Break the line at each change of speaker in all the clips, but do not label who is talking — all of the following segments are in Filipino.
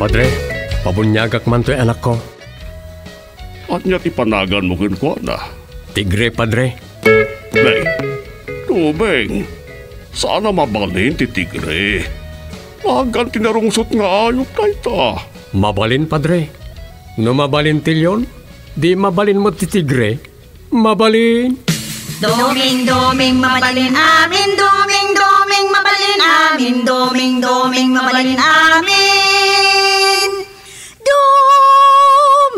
Padre, pabunyagak man to'y eh, anak ko. Anya ti panagan mo kin ko na? Tigre, Padre. Beng, tubeng, sana mabalin ti Tigre. Agan tinarungsot nga ayok na ito. Mabalin, Padre. No mabalin ti Leon, di mabalin mo ti Tigre. Mabalin.
Doming, doming, mabalin amin. Doming, doming, mabalin amin. Doming, doming, mabalin amin.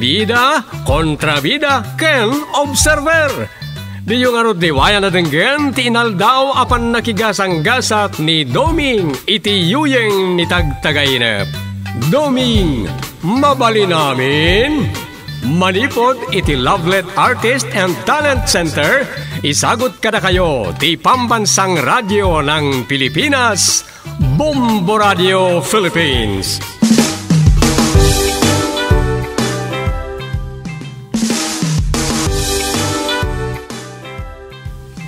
Bida, kontrabida, ken observer. Di yung arot diwaya na denggen, tiinal daw apan nakigasang-gasat ni Doming iti yuyeng ni tagtagainep. Doming, mabali namin! Manipod iti Lovelet Artist and Talent Center, isagot kada kayo ti Pambansang Radyo ng Pilipinas, Bombo Radio Philippines.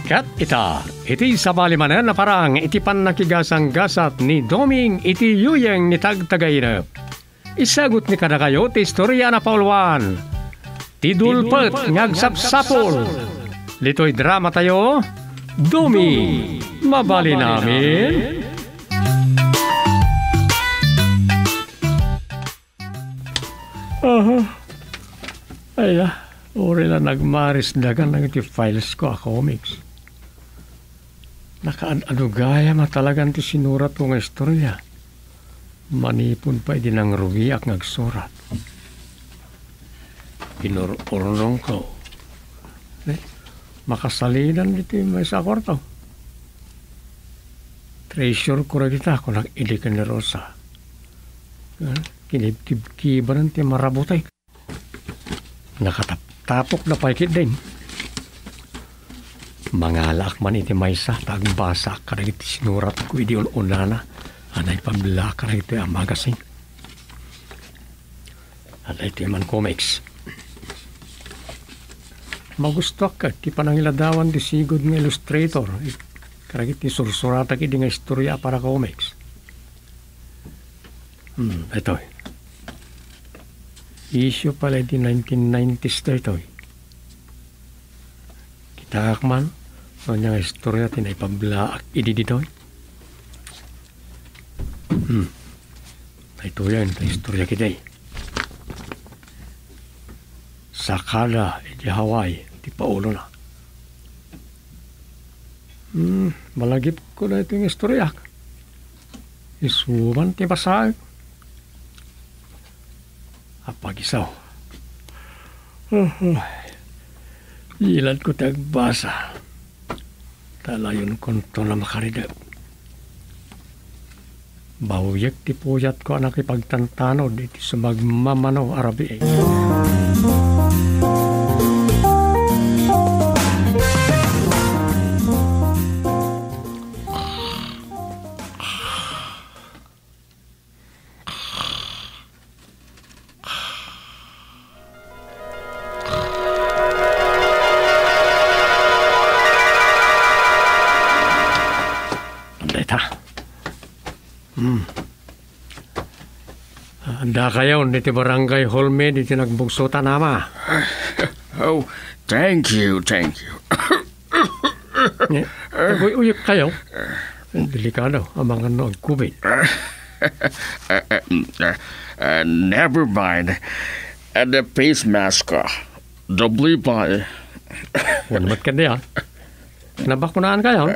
Kat ita, iti sabali manen na parang itipan nakigasang gasat ni Doming iti yuyeng ni tagtagainap. Isagot ni kada kayo ti istorya na paulwan. Tidulpet ngagsapsapol. Lito'y drama tayo, Doming, mabali namin. Aha. Ay, ori na nagmaris dagan ng files ko, comics. Nakaadugaya nga talagang ti sinurat to nga istorya. Manipun pa din ang rugi ng nagsurat. Pinurunong ko. Eh, makasalidan dito yung may sa kwarto. Treasure ko rin kita kung nag-ilikan ni Rosa. Eh, Kinibkib-kiban ti marabutay. Nakatapok na paikit din. Mangalak man iti maysa, tagbasa ka iti sinurat ko iti ulunana, anay pabla ka iti ang magasin. Anay iti man comics. Magustok ka, iti panangiladawan di sigod ng illustrator, karagit ni sursurata ki di nga istorya para comics. Hmm, ito eh. Issue pala di 1990s na ito eh. Kita kakman. Kanyang istorya tinaipablaak idididoy. Hmm. Naituyan ta istorya kiday. Sakala iti Hawaii ti paulo na. Hmm, malagip ko na itong istorya. Isuman ti pasag. Apagisaw. Uh-huh. Hmm, hmm. Ilan ko tagbasa. basa. Täällä kun tuolla makaride Bahuyak ti puyat ko anak ipagtantano diti sumagmamano arabi eh. Nakayaw diti barangay Holme diti nagbugsutan nama.
oh, thank you,
thank you. Agoy eh, eh, uyip kayo. Delikado, amangan no ang kubin.
Uh, never mind. And the face mask ka. Uh,
doubly pa eh. Walamat ka ah. Nabakunaan kayo?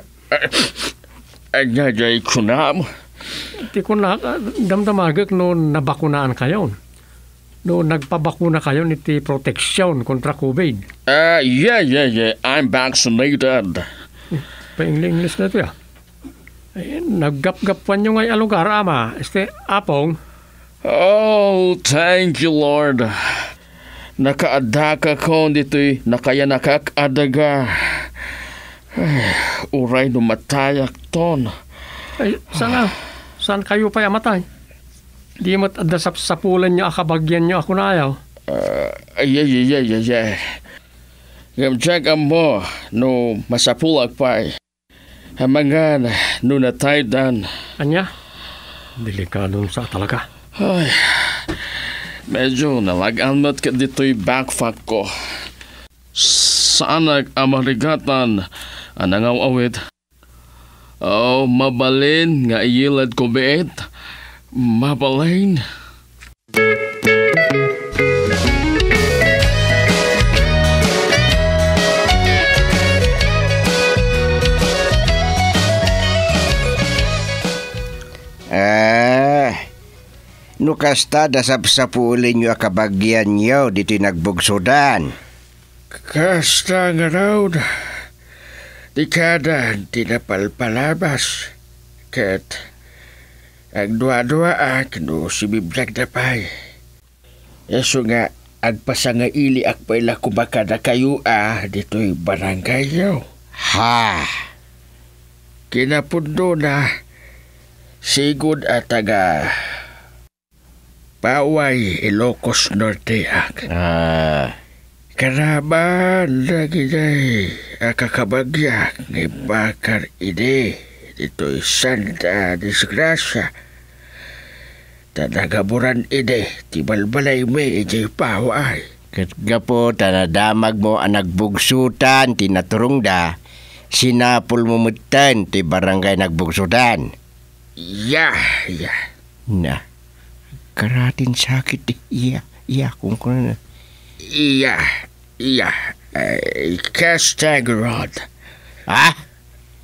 Ah. Ay, ay, ay, kunam. Kunam. Ti ko na, damdamagak no nabakunaan kayon. No nagpabakuna kayo iti ti protection kontra COVID.
Uh, yeah, yeah, yeah. I'm vaccinated.
Pa-English na to ah. ya. Naggap-gapan nyo ngay alugar, ama. Este, apong. Oh, thank you, Lord. Nakaadaka
ko dito'y nakaya nakakadaga. Ay, uray numatayak ton. Ay, sana.
Saan kayo pa yamatay? Di mo't adasap sapulan niya akabagyan niya ako na ayaw. Uh, ay, ay, ay, ay, ay,
ay. Gamjag mo no masapulag pa ay. Hamangan no natay dan. Anya?
Delikadong sa talaga. Ay,
medyo nalagaan mo't ka dito'y backfuck ko. Saan nag-amarigatan ang nangawawid? Oh, mabalin nga iyilad ko beet. Mabalin. Eh,
nukasta dasap sa pulin nyo akabagyan nyo dito nagbugsudan. Kasta nga raw. Tikada ang
tinapalpalabas. Kat, ang dua-dua ak ah, no si biblag na pay. Eso nga, agpasa nga ili ak pa ila kumakada kayo ah, dito'y barangay yaw. Ha! Kinapundo na, sigod at taga Paway, Ilocos Norte ak. Ah... ah. Kanaman lagi day akakabagya ni Bakar ini dito isan ta disgrasya.
Tanagaburan ini tibalbalay me ijay pawaay. Katga po tanadamag mo ang nagbugsutan tinaturong da. Sinapul mo mutan ti barangay nagbugsutan.
Yeah, yeah.
Na, karatin sakit iya, iya kung kuna
Iya, Ja, uh, Castagrod. Ha?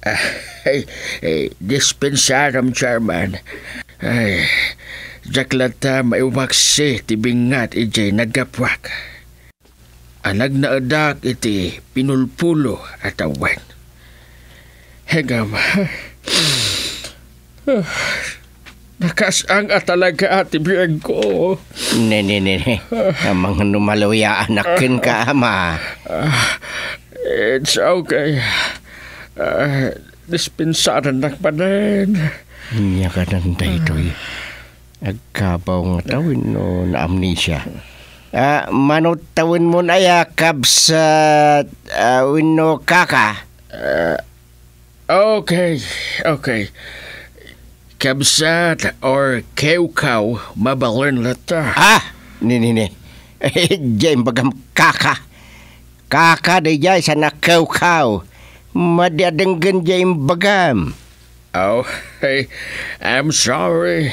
Uh, Dispensarum, Chairman. Ay, jaklata maiwaksi ti bingat ijay nagapwak. Alag na adak iti pinulpulo at awan.
Hegam. Ah. Nakasang ang atalaga ati biyag ko. Ne, ne, ne, ne. Amang numalawya anakin ka, ama. Uh, it's okay. Uh, ah, dispensaran na pa din. Niya ka ng daytoy. Agkabaw nga tawin no na amnesia. Uh, manot tawin mo na yakab sa uh, wino kaka. Uh,
okay, okay. Okay. Kabsat or kewkaw
mabalern lata. Ah, ni ni ni. Eh, jay bagam kaka. Kaka de jay sa na kewkaw. Madiadenggen jay bagam. Oh, hey, I'm sorry.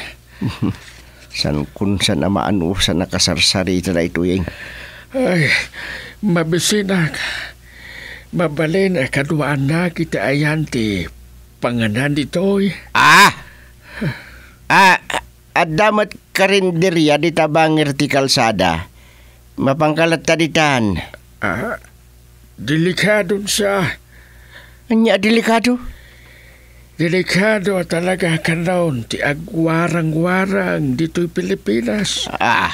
san kun san namaan o sa nakasarsari na ito yung.
Ay, mabisinak. Mabalin, kaduan na kita ayan ti
panganan ditoy. Ah! ah, at damat karinderya di tabangir ti kalsada. Mapangkalat taditan. Ah, delikado sa... Anya delikado?
Delikado talaga kanaon ti agwarang-warang dito'y Pilipinas. Ah.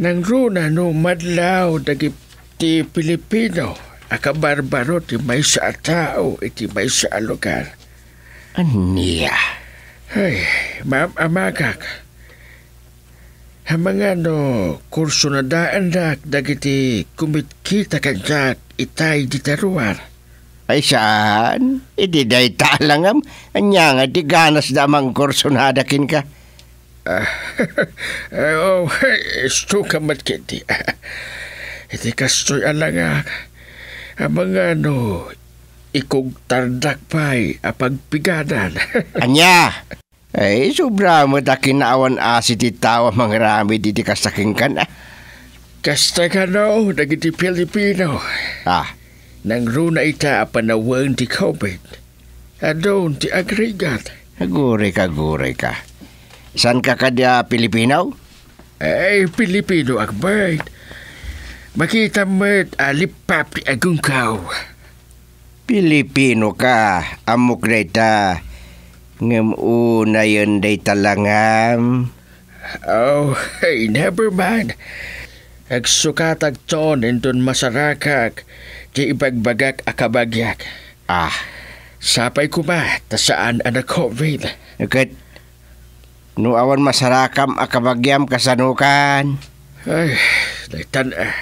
Nang runa no madlaw dagi ti Pilipino, barbaro ti may sa tao iti may sa lugar.
Anya.
Ay, ma amakak. Hamangan no, kurso na daan rak dagiti
kumitkita ka rak itay di taruar. Ay saan? Idi e, day talangam. Anya nga di ganas damang kurso na adakin ka. Uh, oh,
isto eh, ka matkiti.
Iti kastoy
alangak. Hamangan no, ikog tardak pa'y
apagpiganan. Anya! Ay, eh, sobra mo ta kinaawan asi ti tao di diti kasaking ka na. Ah. Kasta ka no, dagiti
Pilipino. Ah. Nang runa ita panawang ti COVID.
Adon ti agregat. Agure ka, agure ka. San ka ka dia eh, Pilipino? Ay, Pilipino akbay. Makita
mo't alipap ti agungkaw.
Pilipino ka, amok na ita ngem u na yun day talangam. Oh, hey, never mind. Eksukatag ton inton
masarakak, di ibagbagak akabagyak. Ah, sapay
ko ba, saan anak COVID? No awan masarakam akabagyam kasanukan. Ay, eh. ah.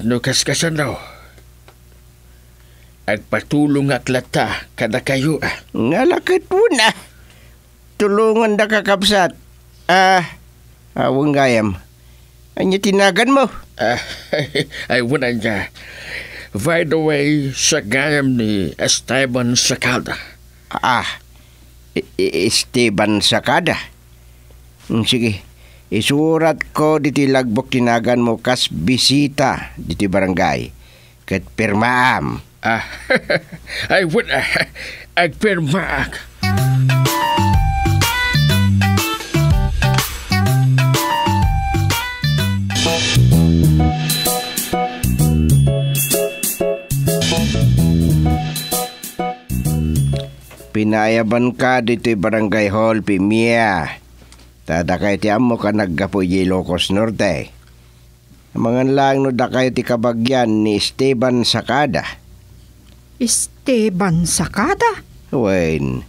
no kas kasanaw. Agpatulong lata
kada kayo ah. Ngalakit po na. Tulungan na kakapsat. Ah, awang gayam. Anya tinagan mo? Ah,
ay wala niya. By the way, sa gayam ni Esteban
Sakada. Ah, Esteban Sakada. Hmm, sige, isurat ko diti lagbok tinagan mo kas bisita diti barangay. Kat pirmaam ah, ay wud ah,
agpirma
Pinayaban ka dito barangay hall, Pimia. Tadakay ti amo ka naggapo Ilocos Norte. Mga lang no dakay ti kabagyan ni Esteban Sakada
Esteban Sakada.
Wen,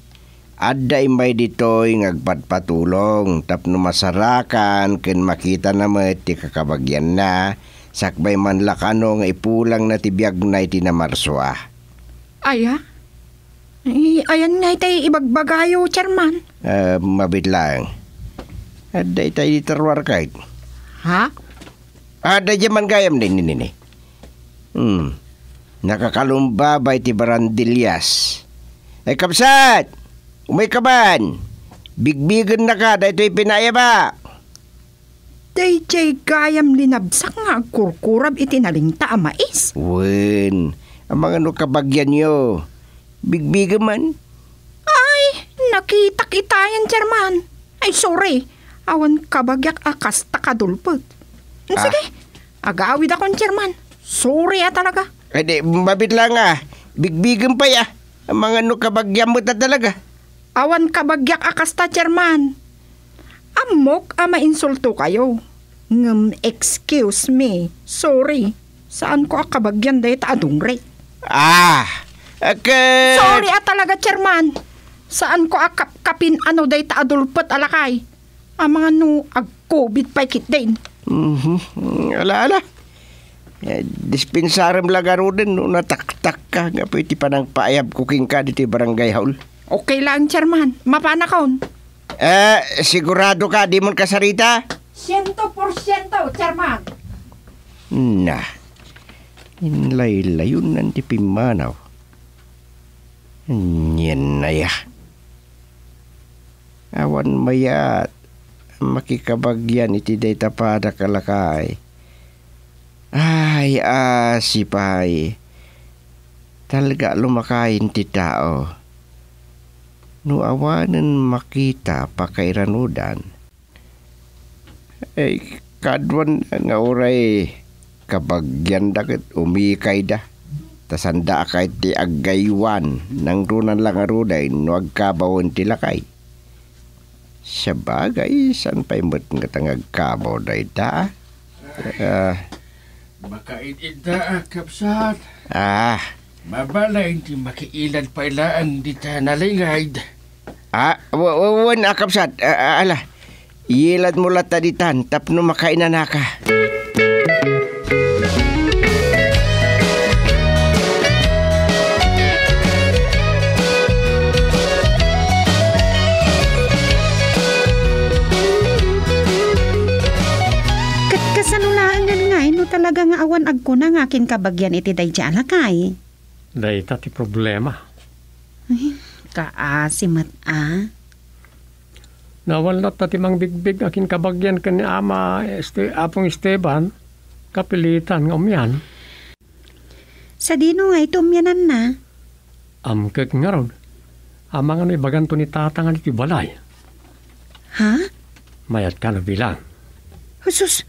aday may ditoy ngagpatpatulong tapno masarakan ken makita na may ti kakabagyan na sakbay man lakano nga ipulang na tibiyag na iti na marswa. Ah.
Aya? Ay, ayan na itay ibagbagayo, chairman.
Uh, eh, mabit lang. Aday tayo itarwar kahit. Ha? Aday jaman gayam din, nini. Hmm. Nakakalumbabay ti Barandilyas. Ay kapsat! Umay ka ban! Bigbigan na ka, dahito ipinaya
ba? Dayjay gayam linabsak nga kurkurab itinalingta amais. Wen, ang mga ano kabagyan nyo.
Bigbigan man.
Ay, nakita kita yan, German. Ay, sorry. Awan kabagyak akas takadulpot. Ah. Sige, ah. agawid akong German. Sorry ah talaga. Pwede, mabit lang ah. Bigbigan pa ya. Ah. Ang mga ano kabagyan mo ta talaga. Awan kabagyak akas ah, ta, chairman. Amok ama ah, insulto kayo. Ngem, excuse me. Sorry. Saan ko akabagyan dahi ta adungre?
Ah, okay.
Sorry ah talaga, chairman. Saan ko akapkapin ano dahi ta adulpot alakay? Ang mga no, ag-COVID pa kit din.
Mm-hmm. Ala, ala. Eh, Dispensaram lagaro din no, nataktak ka nga pwede pa ng paayab kuking ka dito barangay haul.
Okay lang, Charman. Mapana kaon.
Eh, sigurado ka, di mo kasarita?
100% porsyento, Charman.
Na, inlay-layon ng tipimanaw. Yan na ya. Awan mayat, makikabagyan iti day tapada kalakay ay, ah, asipay. Talaga lumakain ti tao. Nuawanan makita pa pakairanudan. Ay, kadwan nga oray kabagyan dakit umikay da. Tasanda kay ti aggaywan nang runan lang aruday nuag kabawon ti lakay. Sabagay, san pa'y mo't nga tangag day da? Uh, ah,
Makainid na kapsat. Ah. Mabala ti makiilan pa
ilaan di ta nalingad. Ah, wan akapsat. Ah, ah, ala. Yilad mo lata ditan tapno makainan na ka.
Talaga nga awan agko na nga akin kabagyan iti day alakay.
Day ta ti problema.
Ay, kaasimat ah.
Nawal na ta ti mang bigbig akin kabagyan kani ama este, apong Esteban kapilitan ng umyan.
Sa dino nga ito umyanan na. Amkek nga
ron. Amang ano ibaganto ni tatangan iti balay. Ha? Mayat ka na bilang.
Husus,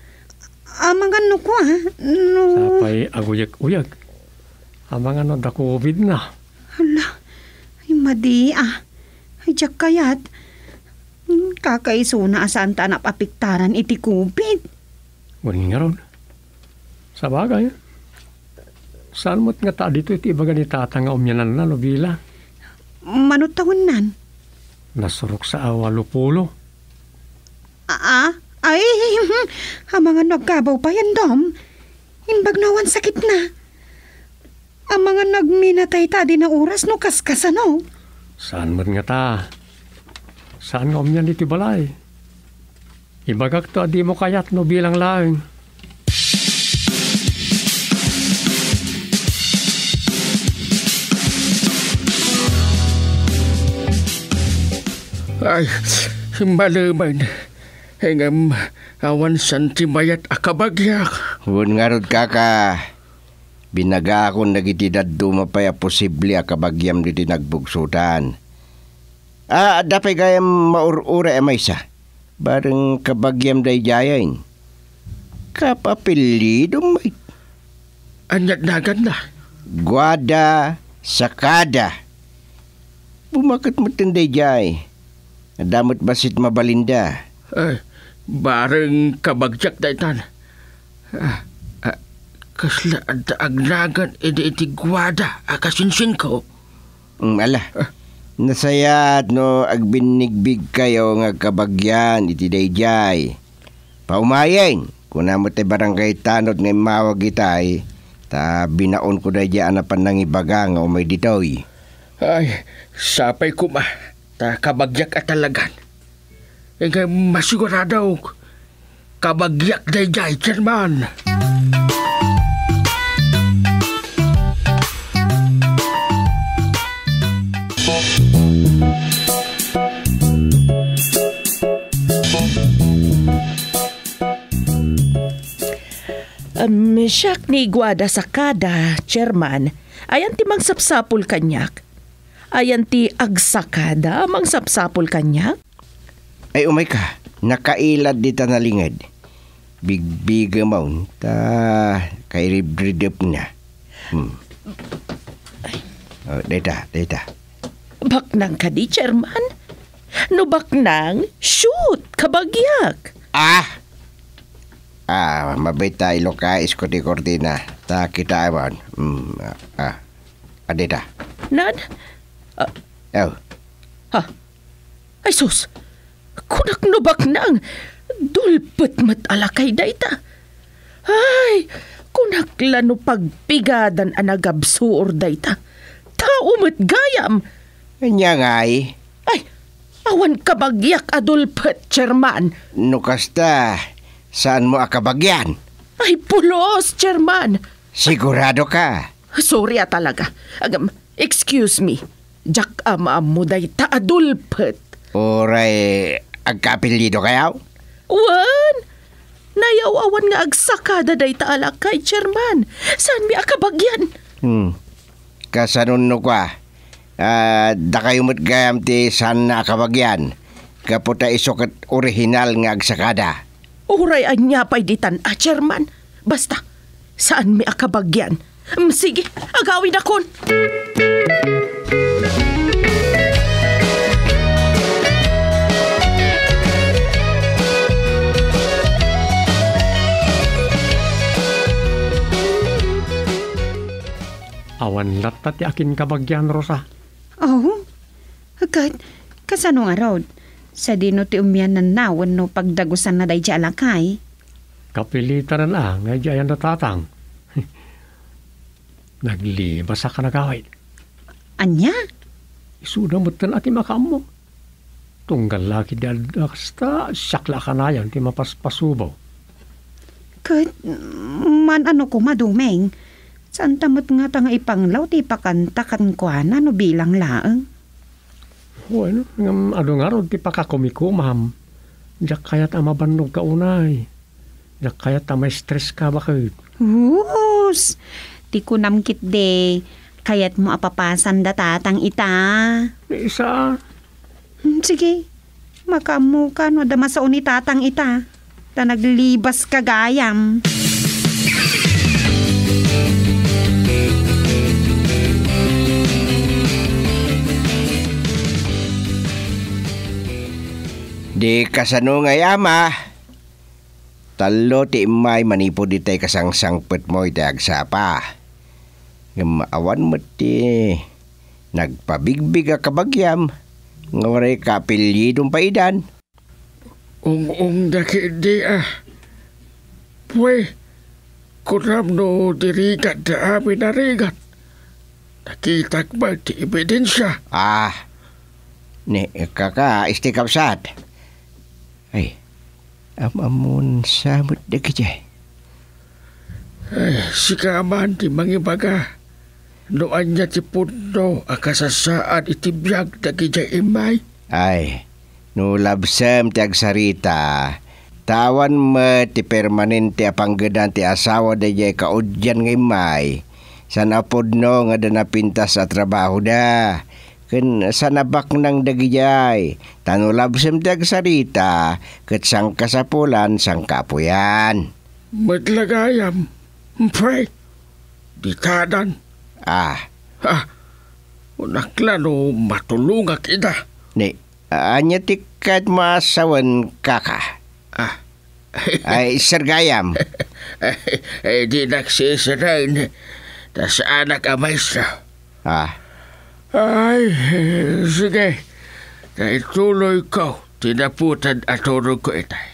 amangan no kwa no
sapay aguyak uyak amangan no da covid na
hala ay madi ah ay jak kayat kakaiso na asaan ta napapiktaran iti covid
wani nga ron sa saan mo't nga ta dito iti ibaga ni tata nga umyanan na no bila
manutawin nan
nasurok sa awalupulo
aa ah, ah. Ay, ang mga nagkabaw pa yan, Dom. Imbag nawan sakit na. Ang mga nagminatay ta din na oras no kaskasa no.
Saan man nga ta? Saan nga omyan iti balay? Ibagak to adi mo kayat no bilang laeng.
Ay, malamay na. Hengam awan santi mayat akabagyak.
Huwag nga rod kaka. Binaga akong nagitidad dumapay posible akabagyam diti nagbugsutan. Ah, dapay gayam maurura emay eh, sa. Barang kabagyam day jayain. Kapapilido may. Anyat nagan na. Gwada, sakada. Bumakit matinday jay. Damot basit mabalinda. Ay,
Bareng kabagjak daitan.
Ah, ah,
kasla at agnagan edi iti gwada akasinsin ah, ko.
Um, ala, ah. nasayat no agbinigbig kayo nga kabagyan iti dayjay. Paumayen, kunamo te barangay tanod ng mawag itay, ta binaon ko dayjay anapan nang ibaga nga umay ditoy. Ay, sapay ko ma, ta kabagyak at talagan. Ingay
masigurado kabagyak day jay man.
Um, siyak ni Guada Sakada, chairman, ayan ti mangsapsapol kanyak. Ayan ti agsakada mangsapsapol kanyak. Ay umay
ka, nakailad na tanalingad. Big amount. Ta, kay ribridop na. Hmm. Oh, data, data.
Bak nang ka di, chairman? No bak nang, shoot, kabagyak. Ah!
Ah, mabait tayo ka, iskoti-korti na. Ta, kita ewan. Hmm, ah. Adeta. Ah. Ah,
Nan? Uh, oh. Ha? Ay sus! nubak nang dulpet met dulpot matalakay dayta. Ay, kunakla no pagpigadan anagabsuor dayta. Tao met gayam. Anya ngay. Ay, awan kabagyak adulpot, chairman.
Nukasta, saan mo akabagyan? Ay, pulos, chairman. Sigurado ka.
Sorry ah, talaga. Agam, excuse me. Jack ah, ama mo day taadulpet. Oray, Agkapilido kayaw? Wan! Nayawawan nga agsaka daday taala kay chairman. Saan mi akabagyan?
Hmm. Kasanun no ka. Uh, ah, da kayo gayam ti saan na akabagyan. Kaputa isok at orihinal nga agsakada.
Uray anya pa'y ditan, ah, chairman. Basta, saan mi akabagyan? Hmm, sige, agawin akon. Music
awan latta ti akin kabagyan, Rosa.
Oh, agad, kasano nga rod? Sa dino ti umyan na nawan no pagdagusan na dayja alakay.
Kapilitan na nga, ngay ayan natatang. Naglibas ka nagawin. Anya? Isuna mo tan ati makamo. Tunggal laki dadaksta, sakla ka na yan, ti mapaspasubaw.
Kat, man ano ko madumeng. Saan tamot nga ta nga ipanglaw ti pakanta kan kuana no bilang laeng?
Oh, ano, ngam ano nga ron ti pakakumiko, ma'am. Diyak kaya't amabannog ka unay. Diyak kaya't may stress ka bakit?
Hus! Ti kunamkit de, kaya't mo apapasan da tatang ita. isa? Hmm, sige, makamu ka no damasa ni tatang ita. Ta naglibas kagayam. Music
Di kasano nga yama. Talo ti imay manipod di tay kasangsangpet mo iti agsapa. Ngamaawan mo ti nagpabigbig kabagyam. Ngore waray kapilyidong paidan. Ung-ung daki di ah. Pwe, kunam no dirigat da amin narigat. Nakitak ba ti ebidensya? Ah, ne, kaka, istikapsat. Ah, Eh, apa mun sahut dia kerja? Eh, si
kaman di mangi baga. Lu anja tipun do akasa saat iti biag da kerja imai.
Ai, nu labsem tiang sarita. Tawan me ti permanen ti apanggedan ti asawa da jay ka ujian ngimai. Sana pudno ngadana pintas sa trabaho ken sa nabak ng dagijay tanulab sem dagsarita ket sang kasapulan sang kapuyan
matlagayam
pray dikadan ah ha ah, unaklano matulungak kita. ni anya tikat masawan kaka ah ay sergayam ay, eh, ay di nagsisirain
tas anak amay ah ay, sige. tuloy ko. Tinaputan aturog ko itay.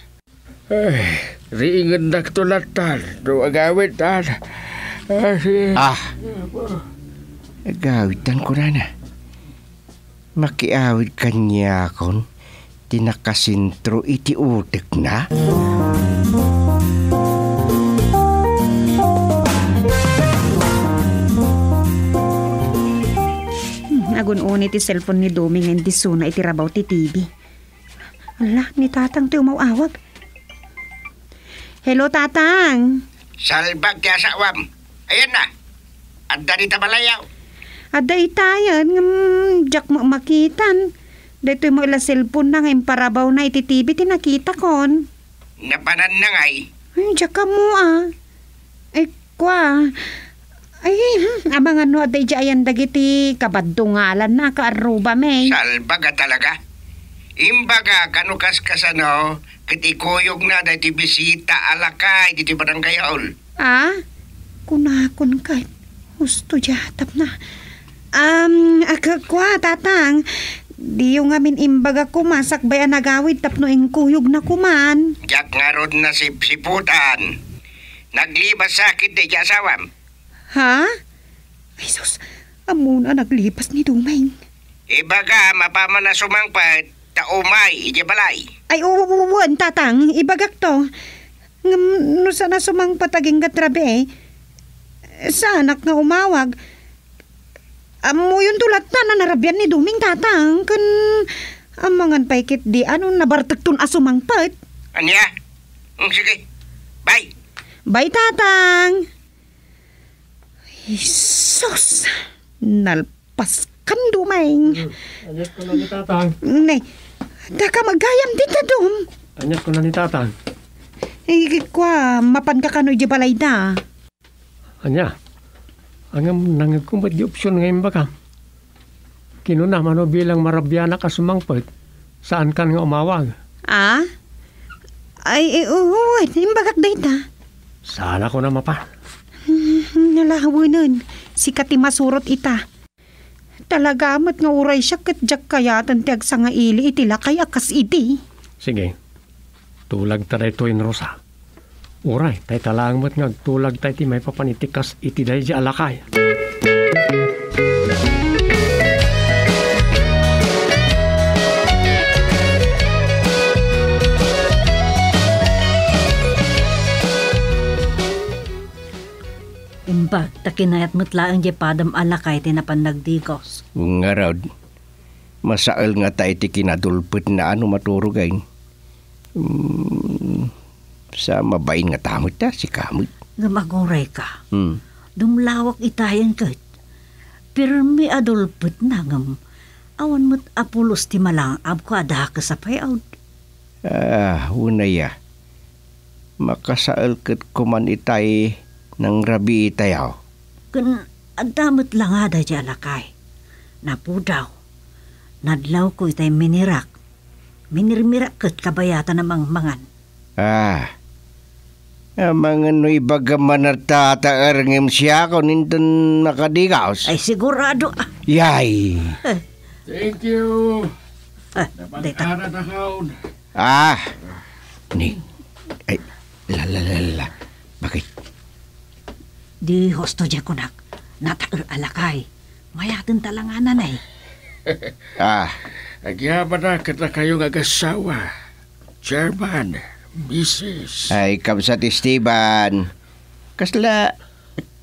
Ay, riingan na tulatan. Duwagawin tan. Ay, ah,
gawitan ko na na. Makiawit kanya kon, Tinakasintro iti utek
na. Mm agun-uni ti cellphone ni Doming and di suna itirabaw ti TV. Ala, ni tatang ti umawawag. Hello, tatang.
Salbag ti asawam. Ayan na. Adda ni tabalayaw.
Adda itayan. Mm, jak mo makitan. Dito mo ila cellphone na ngayon parabaw na iti TV tinakita kon.
Napanan na ngay.
Ay, jak ka mo ah. Eh, kwa. Ay, hmm, abangan no, aday ayan dagiti kabadungalan na kaaruba, may. Salbaga
talaga. Imbaga, kanukas kasano, oh, kitikuyog na dati bisita alakay, diti barangay haul.
Ah? Kunakon kahit gusto jatap na. Um, akakwa, tatang, di yung amin imbaga kumasak bayan ah, nagawid tapno ing kuyog na kuman.
Jak nga na si siputan. Naglibas sakit di jasawam.
Ha? Ay sus, amuna naglipas ni Dumeng.
Ibaga, mapaman na sumangpat, taumay, ijabalay.
Ay, uwan, tatang, ibagak to. Ngam, no sana sumangpat aging gatrabe eh. Sa anak nga umawag. Amo yung tulat na narabyan ni Duming, tatang, Kan Amangan paikit di ano nabartagtun asumangpat. Anya? Mm, sige. Bye. Bye, tatang. Jesus! Nalpas kan dumaing. Hmm. Anyas ko na ni tatang. Nay, daka magayam din na dum. Anyas ko na ni tatang. Eh, kwa, mapan ka kano'y di balay na.
Anya, ang nangag kong ba't di opsyon ngayon baka? Kinunaman mano bilang marabyana ka sumangpot, saan ka nga umawag?
Ah? Ay, eh, oo, uh, eh, uh, bagak day ta.
Sana ko na mapan.
Nalahawanan, si katimasurot ita. Talaga amat nga uray siya katjak kayatan ti agsa nga ili itila kay akas iti.
Sige, tulag ta to in Rosa. Uray, tay talang mat nga tulag tay ti may papanitikas iti day di alakay. Music
Aba, takinayat mutlaang di padam alakay tinapannagdikos.
Nga raw, masaal nga tayo ti na ano maturugay. Hmm, sa mabayin nga tamot ta, si kamot.
Ngamaguray ka. Hmm. Dumlawak itayan kat. Pero may adulpit na ngam. Awan mo't apulos ti malang abko ko ada ka sa payout.
Ah, unaya. Makasaal kat kuman itay ng rabi itayaw.
Kun agdamot lang ada dyan lakay. Napudaw. Nadlaw ko itay minirak. Minirmirak kat kabayata namang mangan.
Ah, Amang ah, ano ibagaman natataar ngem siya ko ninton makadigaos. Ay
sigurado.
Yay.
Eh.
Thank you. Ah, eh, Napang-ara na kaon.
Ah.
Ni. Ay, la la la la. Bakit Di hosto dya kunak. Nataer uh, alakay. Mayatin talanganan eh.
ah. Agyaman na kita kayo kayong agasawa. Chairman, Mrs.
Ay, ah, kamsat Esteban. Kasla,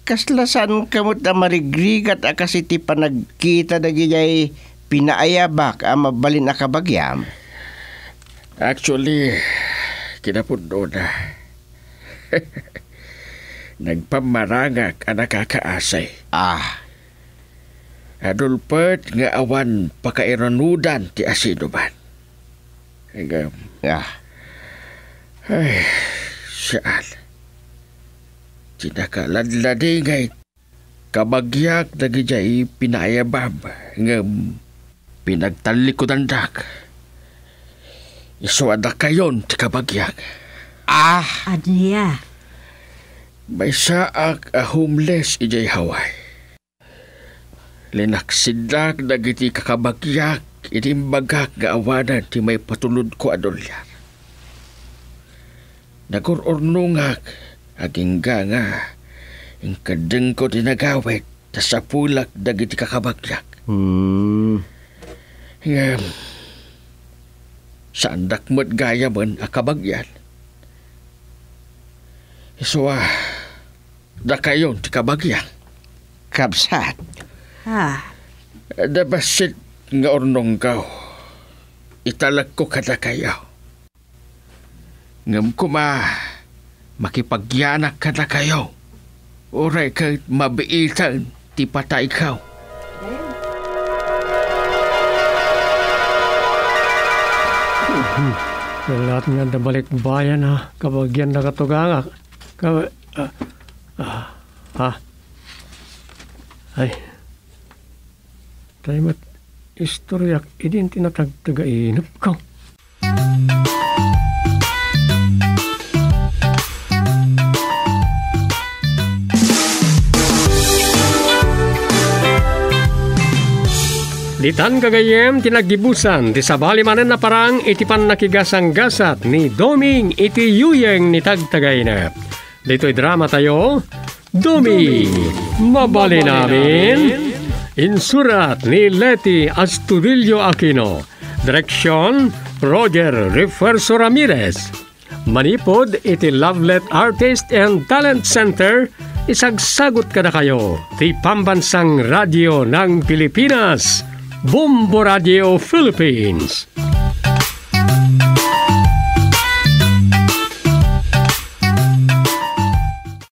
kasla saan kamot na marigrigat akasiti kasi ti panagkita na giyay pinaayabak a mabalin a kabagyam? Actually, kinapundod na. nagpamarangak
ang nakakaasay. Ah, adulpat nga awan pakairanudan ti asinuman. Nga, ah, ay, saan? Tinakaladladi ngay kabagyak na gijay pinayabab nga pinagtalikodan dak. Isuwada kayon ti kabagyak. Ah! Adya. May saak a homeless ijay haway. Linaksidlak dagiti kakabagyak itimbagak gaawanan ti may patulod ko adolyar. Nagururnungak agingga nga ingkadeng ko tinagawit ta sa pulak dagiti kakabagyak.
Hmm.
Nga, sa andak mo't gaya man akabagyan. Iso da kayon ti kabagya. Kabsat. Ha. Dabasit nga ornong kaw. Italag ko kada kayaw. Ngam ma makipagyanak kada kayo. Oray ka mabiitan ti patay kaw.
Hmm. Lahat nga nabalik bayan ha, kabagyan na katuganga. Kab... Uh, ah, Ah, ha? Ah. Ay. Tayo mat istoryak idin tinatagtagainap ko. Ditan kagayem tinagibusan disabali sa manen na parang itipan nakigasang gasat ni Doming iti yuyeng ni tagtagaynep. Dito'y drama tayo. Dumi! Mabali namin! Insurat ni Leti Astudillo Aquino. Direksyon, Roger Referso Ramirez. Manipod iti Lovelet Artist and Talent Center, isagsagot ka na kayo. Ti Pambansang Radio ng Pilipinas, Bombo Radio Philippines.